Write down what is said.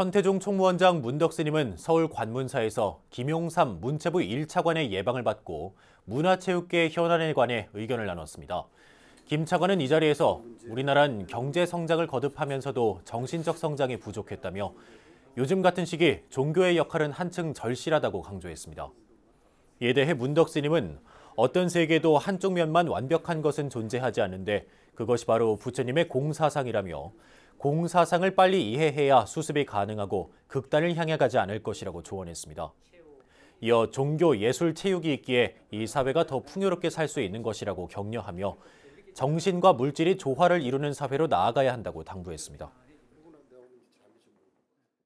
선태종 총무원장 문덕스님은 서울 관문사에서 김용삼 문체부 1차관의 예방을 받고 문화체육계 현안에 관해 의견을 나눴습니다. 김 차관은 이 자리에서 우리나라는 경제 성장을 거듭하면서도 정신적 성장이 부족했다며 요즘 같은 시기 종교의 역할은 한층 절실하다고 강조했습니다. 이에 대해 문덕스님은 어떤 세계도 한쪽 면만 완벽한 것은 존재하지 않는데 그것이 바로 부처님의 공사상이라며 공사상을 빨리 이해해야 수습이 가능하고 극단을 향해 가지 않을 것이라고 조언했습니다. 이어 종교, 예술, 체육이 있기에 이 사회가 더 풍요롭게 살 수 있는 것이라고 격려하며 정신과 물질이 조화를 이루는 사회로 나아가야 한다고 당부했습니다.